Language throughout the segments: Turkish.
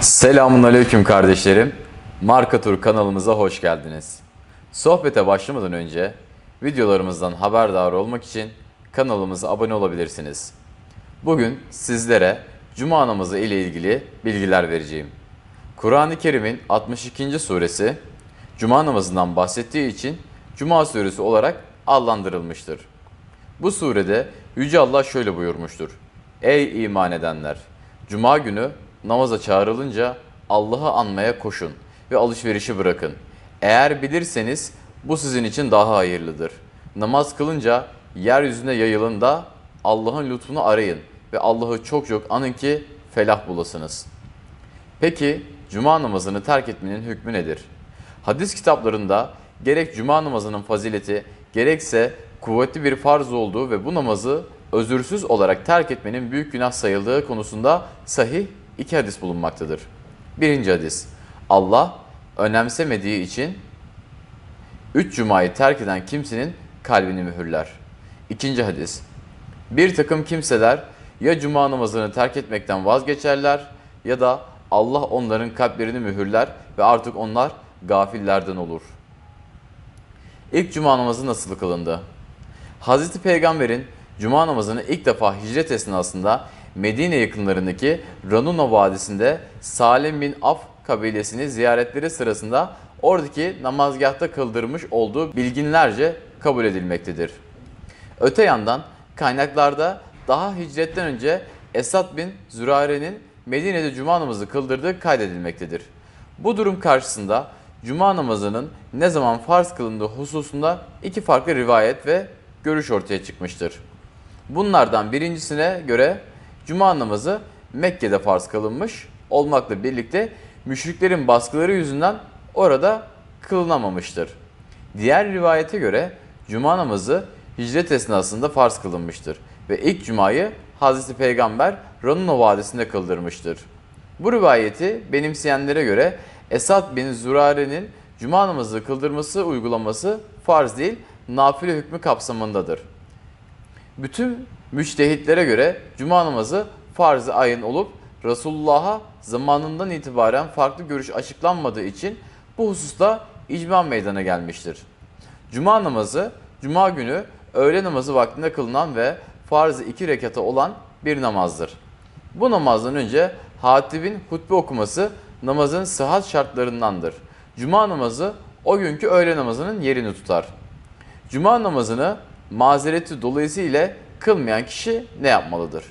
Selamun Aleyküm kardeşlerim. Marka Tur kanalımıza hoş geldiniz. Sohbete başlamadan önce videolarımızdan haberdar olmak için kanalımıza abone olabilirsiniz. Bugün sizlere cuma namazı ile ilgili bilgiler vereceğim. Kur'an-ı Kerim'in 62. suresi cuma namazından bahsettiği için cuma suresi olarak adlandırılmıştır. Bu surede Yüce Allah şöyle buyurmuştur. Ey iman edenler! Cuma günü namaza çağrılınca Allah'ı anmaya koşun ve alışverişi bırakın. Eğer bilirseniz bu sizin için daha hayırlıdır. Namaz kılınca yeryüzüne yayılın da Allah'ın lütfunu arayın ve Allah'ı çok çok anın ki felah bulasınız. Peki cuma namazını terk etmenin hükmü nedir? Hadis kitaplarında gerek cuma namazının fazileti gerekse kuvvetli bir farz olduğu ve bu namazı özürsüz olarak terk etmenin büyük günah sayıldığı konusunda sahih iki hadis bulunmaktadır. Birinci hadis, Allah önemsemediği için üç cumayı terk eden kimsenin kalbini mühürler. İkinci hadis, bir takım kimseler ya cuma namazını terk etmekten vazgeçerler ya da Allah onların kalplerini mühürler ve artık onlar gafillerden olur. İlk cuma namazı nasıl kılındı? Hazreti Peygamber'in cuma namazını ilk defa hicret esnasında Medine yakınlarındaki Ranuna Vadisi'nde Salim bin Af kabilesini ziyaretleri sırasında oradaki namazgahta kıldırmış olduğu bilginlerce kabul edilmektedir. Öte yandan kaynaklarda daha hicretten önce Esad bin Zürare'nin Medine'de cuma namazı kıldırdığı kaydedilmektedir. Bu durum karşısında cuma namazının ne zaman farz kılındığı hususunda iki farklı rivayet ve görüş ortaya çıkmıştır. Bunlardan birincisine göre Cuma namazı Mekke'de farz kılınmış olmakla birlikte müşriklerin baskıları yüzünden orada kılınamamıştır. Diğer rivayete göre cuma namazı hicret esnasında farz kılınmıştır ve ilk cumayı Hazreti Peygamber Ranuna Vadisi'nde kıldırmıştır. Bu rivayeti benimseyenlere göre Esad bin Zürare'nin cuma namazı kıldırması uygulaması farz değil, nafile hükmü kapsamındadır. Bütün Müçtehitlere göre cuma namazı farz-ı ayın olup Resulullah'a zamanından itibaren farklı görüş açıklanmadığı için bu hususta icma meydana gelmiştir. Cuma namazı, cuma günü öğle namazı vaktinde kılınan ve farz-ı iki rekata olan bir namazdır. Bu namazdan önce hatibin hutbe okuması namazın sıhhat şartlarındandır. Cuma namazı o günkü öğle namazının yerini tutar. Cuma namazını mazereti dolayısıyla kılmayan kişi ne yapmalıdır?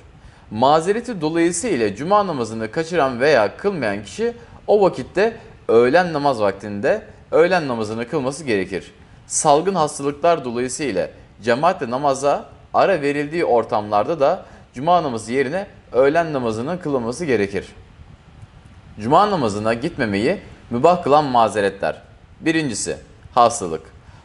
Mazereti dolayısıyla cuma namazını kaçıran veya kılmayan kişi o vakitte öğlen namaz vaktinde öğlen namazını kılması gerekir. Salgın hastalıklar dolayısıyla cemaatle namaza ara verildiği ortamlarda da cuma namazı yerine öğlen namazının kılınması gerekir. Cuma namazına gitmemeyi mübah kılan mazeretler. Birincisi hastalık.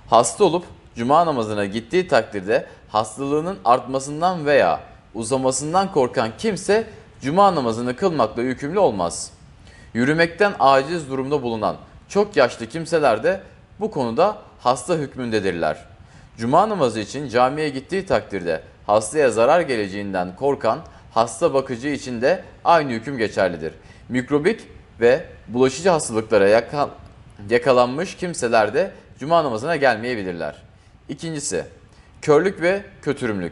Hasta olup cuma namazına gittiği takdirde hastalığının artmasından veya uzamasından korkan kimse cuma namazını kılmakla yükümlü olmaz. Yürümekten aciz durumda bulunan çok yaşlı kimseler de bu konuda hasta hükmündedirler. Cuma namazı için camiye gittiği takdirde hastaya zarar geleceğinden korkan hasta bakıcı için de aynı hüküm geçerlidir. Mikrobik ve bulaşıcı hastalıklara yakalanmış kimseler de cuma namazına gelmeyebilirler. İkincisi, Körlük ve kötürümlük.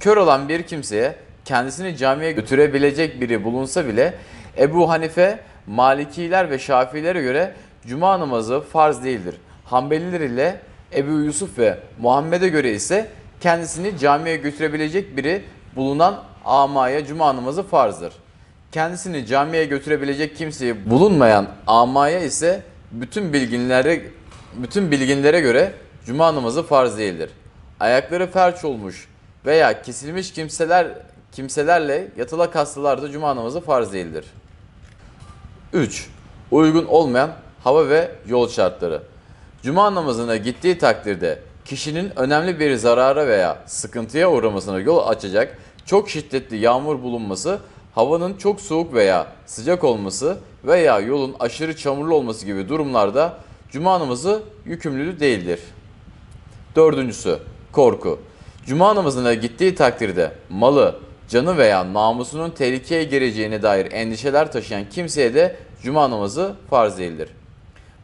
Kör olan bir kimseye kendisini camiye götürebilecek biri bulunsa bile Ebu Hanife, Malikiler ve Şafilere göre cuma namazı farz değildir. Hanbeliler ile Ebu Yusuf ve Muhammed'e göre ise kendisini camiye götürebilecek biri bulunan amaya cuma namazı farzdır. Kendisini camiye götürebilecek kimseyi bulunmayan amaya ise bütün bilginlere bütün bilginlere göre cuma namazı farz değildir ayakları ferç olmuş veya kesilmiş kimseler kimselerle yatılak hastalarda cuma namazı farz değildir. 3. Uygun olmayan hava ve yol şartları. Cuma namazına gittiği takdirde kişinin önemli bir zarara veya sıkıntıya uğramasına yol açacak çok şiddetli yağmur bulunması, havanın çok soğuk veya sıcak olması veya yolun aşırı çamurlu olması gibi durumlarda cuma namazı yükümlülüğü değildir. Dördüncüsü, korku. Cuma namazına gittiği takdirde malı, canı veya namusunun tehlikeye gireceğine dair endişeler taşıyan kimseye de cuma namazı farz değildir.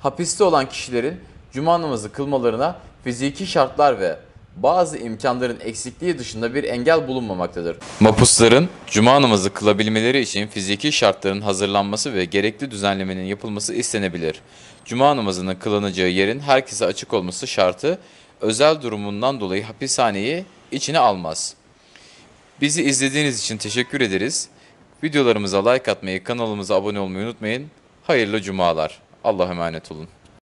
Hapiste olan kişilerin cuma namazı kılmalarına fiziki şartlar ve bazı imkanların eksikliği dışında bir engel bulunmamaktadır. Mapusların cuma namazı kılabilmeleri için fiziki şartların hazırlanması ve gerekli düzenlemenin yapılması istenebilir. Cuma namazının kılınacağı yerin herkese açık olması şartı özel durumundan dolayı hapishaneyi içine almaz. Bizi izlediğiniz için teşekkür ederiz. Videolarımıza like atmayı, kanalımıza abone olmayı unutmayın. Hayırlı cumalar. Allah'a emanet olun.